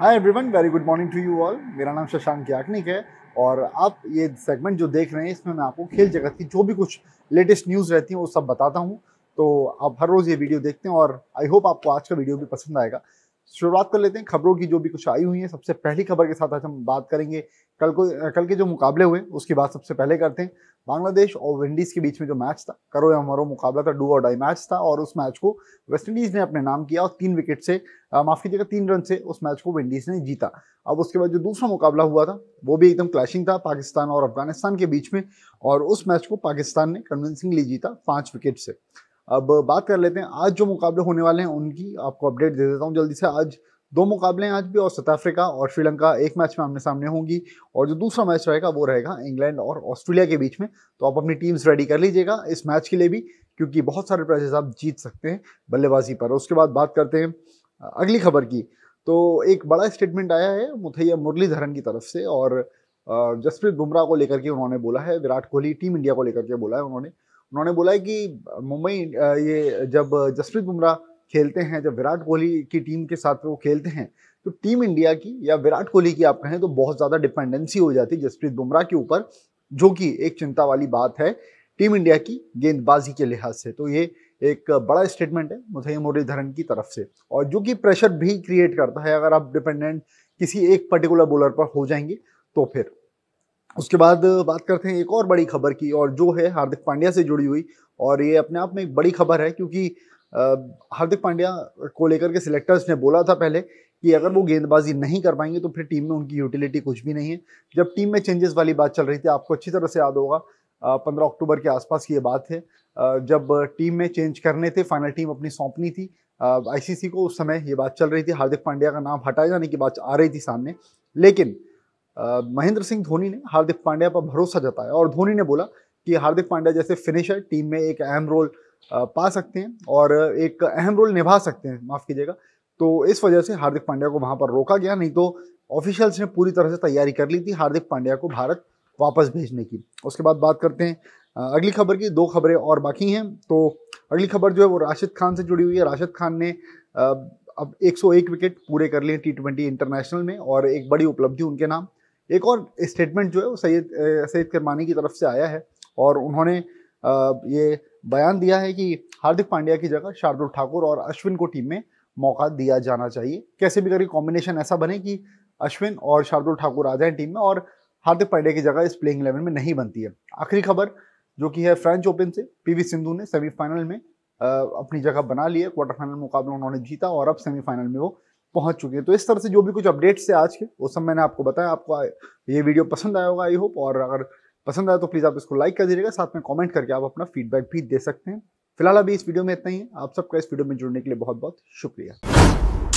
hi everyone very good morning to you all मेरा नाम शशांक याग्निक है और आप ये सेगमेंट जो देख रहे हैं इसमें मैं आपको खेल जगत की जो भी कुछ लेटेस्ट न्यूज़ रहती है वो सब बताता हूँ तो आप हर रोज़ ये वीडियो देखते हैं और आई होप आपको आज का वीडियो भी पसंद आएगा शुरुआत कर लेते हैं खबरों की जो भी कुछ आई हुई है सबसे पहली खबर के साथ आज हम बात करेंगे कल को कल के जो मुकाबले हुए उसकी बात सबसे पहले करते हैं बांग्लादेश और विंडीज़ के बीच में जो मैच था करो या हमारो मुकाबला था डू और डाई मैच था और उस मैच को वेस्टइंडीज़ ने अपने नाम किया और तीन विकेट से माफ़ कीजिएगा तीन रन से उस मैच को विंडीज़ ने जीता अब उसके बाद जो दूसरा मुकाबला हुआ था वो भी एकदम क्लैशिंग था पाकिस्तान और अफगानिस्तान के बीच में और उस मैच को पाकिस्तान ने कन्विंसिंगली जीता पाँच विकेट से अब बात कर लेते हैं आज जो मुकाबले होने वाले हैं उनकी आपको अपडेट दे देता हूँ जल्दी से आज दो मुकाबले हैं आज भी और साउथ अफ्रीका और श्रीलंका एक मैच में आमने सामने होंगी और जो दूसरा मैच रहेगा वो रहेगा इंग्लैंड और ऑस्ट्रेलिया के बीच में तो आप अपनी टीम्स रेडी कर लीजिएगा इस मैच के लिए भी क्योंकि बहुत सारे प्राइजेस आप जीत सकते हैं बल्लेबाजी पर उसके बाद बात करते हैं अगली खबर की तो एक बड़ा स्टेटमेंट आया है मुथैया मुरलीधरन की तरफ से और जसप्रीत बुमराह को लेकर के उन्होंने बोला है विराट कोहली टीम इंडिया को लेकर के बोला है उन्होंने उन्होंने बोला है कि मुंबई ये जब जसप्रीत बुमराह खेलते हैं जब विराट कोहली की टीम के साथ वो खेलते हैं तो टीम इंडिया की या विराट कोहली की आप कहें तो बहुत ज़्यादा डिपेंडेंसी हो जाती है जसप्रीत बुमराह के ऊपर जो कि एक चिंता वाली बात है टीम इंडिया की गेंदबाजी के लिहाज से तो ये एक बड़ा स्टेटमेंट है मुथैया मुरलीधरन की तरफ से और जो कि प्रेशर भी क्रिएट करता है अगर आप डिपेंडेंट किसी एक पर्टिकुलर बॉलर पर हो जाएंगे तो फिर उसके बाद बात करते हैं एक और बड़ी खबर की और जो है हार्दिक पांड्या से जुड़ी हुई और ये अपने आप में एक बड़ी खबर है क्योंकि हार्दिक पांड्या को लेकर के सिलेक्टर्स ने बोला था पहले कि अगर वो गेंदबाजी नहीं कर पाएंगे तो फिर टीम में उनकी यूटिलिटी कुछ भी नहीं है जब टीम में चेंजेस वाली बात चल रही थी आपको अच्छी तरह से याद होगा पंद्रह अक्टूबर के आसपास की ये बात है जब टीम में चेंज करने थे फाइनल टीम अपनी सौंपनी थी आईसीसी को उस समय ये बात चल रही थी हार्दिक पांड्या का नाम हटाए जाने की बात आ रही थी सामने लेकिन महेंद्र सिंह धोनी ने हार्दिक पांड्या पर भरोसा जताया और धोनी ने बोला कि हार्दिक पांड्या जैसे फिनिशर टीम में एक अहम रोल पा सकते हैं और एक अहम रोल निभा सकते हैं माफ़ कीजिएगा तो इस वजह से हार्दिक पांड्या को वहाँ पर रोका गया नहीं तो ऑफिशियल्स ने पूरी तरह से तैयारी कर ली थी हार्दिक पांड्या को भारत वापस भेजने की उसके बाद बात करते हैं अगली खबर की दो खबरें और बाकी हैं तो अगली खबर जो है वो राशिद खान से जुड़ी हुई है राशिद खान ने अब 101 विकेट पूरे कर लिए टी ट्वेंटी इंटरनेशनल में और एक बड़ी उपलब्धि उनके नाम एक और स्टेटमेंट जो है वो सैद सैद करमानी की तरफ से आया है और उन्होंने ये बयान दिया है कि हार्दिक पांड्या की जगह शार्दुल ठाकुर और अश्विन को टीम में मौका दिया जाना चाहिए कैसे भी करके कॉम्बिनेशन ऐसा बने कि अश्विन और शार्दुल ठाकुर आ जाए टीम में और हार्दिक पांड्या की जगह इस प्लेइंग इलेवन में नहीं बनती है आखिरी खबर जो कि है फ्रेंच ओपन से पीवी सिंधु ने सेमीफाइनल में अपनी जगह बना ली है क्वार्टर फाइनल मुकाबला उन्होंने जीता और अब सेमीफाइनल में वो पहुंच चुके हैं तो इस तरह से जो भी कुछ अपडेट्स है आज के वो सब मैंने आपको बताया आपको ये वीडियो पसंद आया होगा आई होप और अगर पसंद आया तो प्लीज़ आप इसको लाइक कर दीजिएगा साथ में कॉमेंट करके आप अपना फीडबैक भी दे सकते हैं फिलहाल अभी इस वीडियो में इतना ही है आप सबका इस वीडियो में जुड़ने के लिए बहुत बहुत शुक्रिया